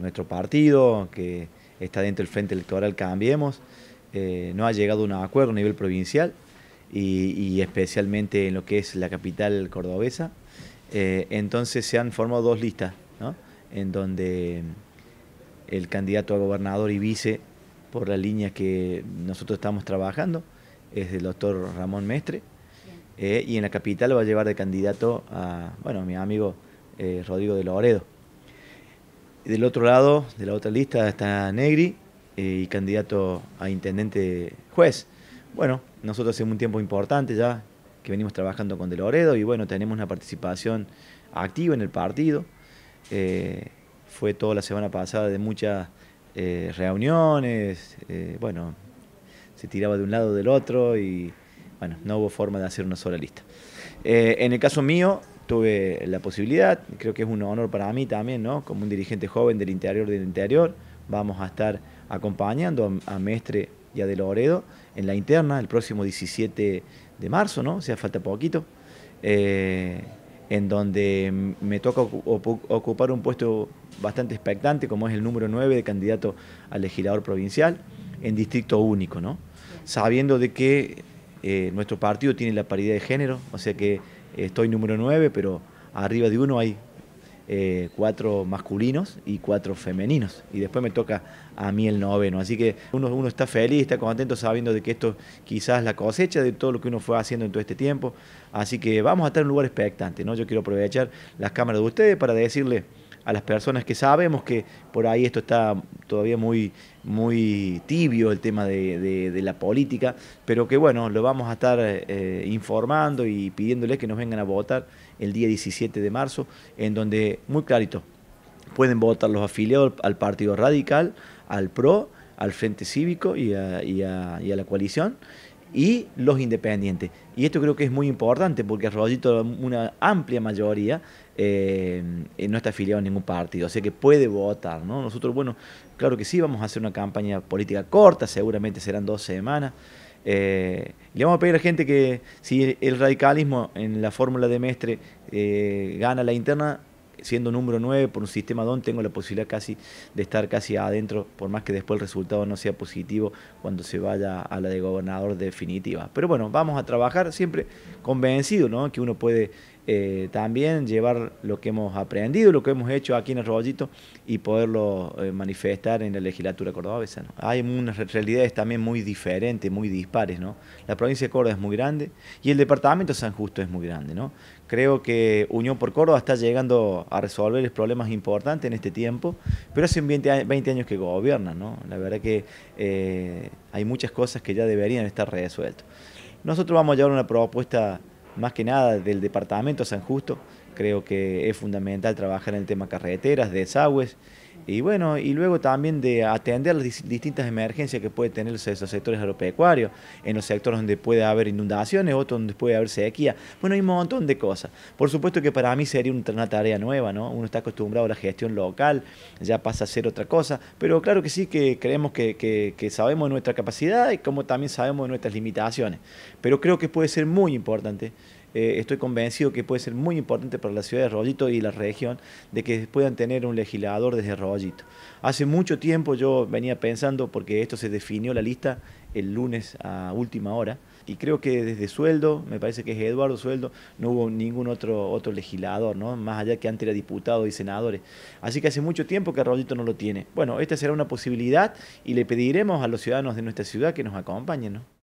nuestro partido, que está dentro del Frente Electoral Cambiemos, eh, no ha llegado a un acuerdo a nivel provincial y, especialmente en lo que es la capital cordobesa. Eh, entonces se han formado dos listas, ¿no? en donde el candidato a gobernador y vice, por la línea que nosotros estamos trabajando, es el doctor Ramón Mestre, eh, y en la capital va a llevar de candidato a, bueno, mi amigo Rodrigo de Loredo. Del otro lado, de la otra lista, está Negri eh, y candidato a intendente juez. Bueno, nosotros hacemos un tiempo importante ya que venimos trabajando con De Loredo y bueno, tenemos una participación activa en el partido. Eh, fue toda la semana pasada de muchas eh, reuniones, bueno, se tiraba de un lado o del otro y bueno, no hubo forma de hacer una sola lista. en el caso mío, tuve la posibilidad, creo que es un honor para mí también, ¿no? Como un dirigente joven del interior del interior, vamos a estar acompañando a Mestre y a De Loredo en la interna el próximo 17 de marzo, ¿no? O sea, falta poquito. Eh, en donde me toca ocupar un puesto bastante expectante, como es el número 9 de candidato a legislador provincial, en distrito único, ¿no? Sabiendo de que eh, nuestro partido tiene la paridad de género, o sea que estoy número 9, pero arriba de uno hay eh, cuatro masculinos y cuatro femeninos. Y después me toca a mí el noveno. Así que uno, uno está feliz, está contento sabiendo de que esto quizás la cosecha de todo lo que uno fue haciendo en todo este tiempo. Así que vamos a estar en un lugar expectante. ¿no? Yo quiero aprovechar las cámaras de ustedes para decirle a las personas que sabemos que por ahí esto está todavía muy, muy tibio, el tema de, la política, pero que bueno, lo vamos a estar eh, informando y pidiéndoles que nos vengan a votar el día 17 de marzo, en donde, muy clarito, pueden votar los afiliados al Partido Radical, al PRO, al Frente Cívico y a la coalición y los independientes. Y esto creo que es muy importante porque Rodito, una amplia mayoría, eh, no está afiliado a ningún partido, o sea que puede votar. Nosotros, bueno, claro que sí, vamos a hacer una campaña política corta, seguramente serán dos semanas. Eh, le vamos a pedir a la gente que si el radicalismo en la fórmula de Mestre eh, gana la interna, siendo número 9 por un sistema DON tengo la posibilidad casi de estar casi adentro, por más que después el resultado no sea positivo cuando se vaya a la de gobernador definitiva. Pero bueno, vamos a trabajar siempre convencido ¿no? que uno puede eh, también llevar lo que hemos aprendido, lo que hemos hecho aquí en el Rollito y poderlo eh, manifestar en la legislatura cordobesa. Hay unas realidades también muy diferentes, muy dispares. ¿no? La provincia de Córdoba es muy grande y el departamento de San Justo es muy grande. ¿no? Creo que Unión por Córdoba está llegando a resolver los problemas importantes en este tiempo, pero hace 20, 20 años que gobierna. ¿no? La verdad que eh, hay muchas cosas que ya deberían estar resueltas. Nosotros vamos a llevar una propuesta más que nada del departamento San Justo. Creo que es fundamental trabajar en el tema carreteras, desagües y bueno, y luego también de atender las distintas emergencias que puede tener esos sectores agropecuarios, en los sectores donde puede haber inundaciones, otros donde puede haber sequía. Bueno, hay un montón de cosas. Por supuesto que para mí sería una tarea nueva, ¿no? Uno está acostumbrado a la gestión local, ya pasa a ser otra cosa, pero claro que sí que creemos que, que sabemos nuestra capacidad y como también sabemos nuestras limitaciones. Pero creo que puede ser muy importante eh, estoy convencido que puede ser muy importante para la ciudad de Rollito y la región de que puedan tener un legislador desde Rollito. Hace mucho tiempo yo venía pensando, porque esto se definió la lista el lunes a última hora, y creo que desde Sueldo, me parece que es Eduardo Sueldo, no hubo ningún otro, otro legislador, ¿no? más allá que antes era diputado y senadores. Así que hace mucho tiempo que Rollito no lo tiene. Bueno, esta será una posibilidad y le pediremos a los ciudadanos de nuestra ciudad que nos acompañen.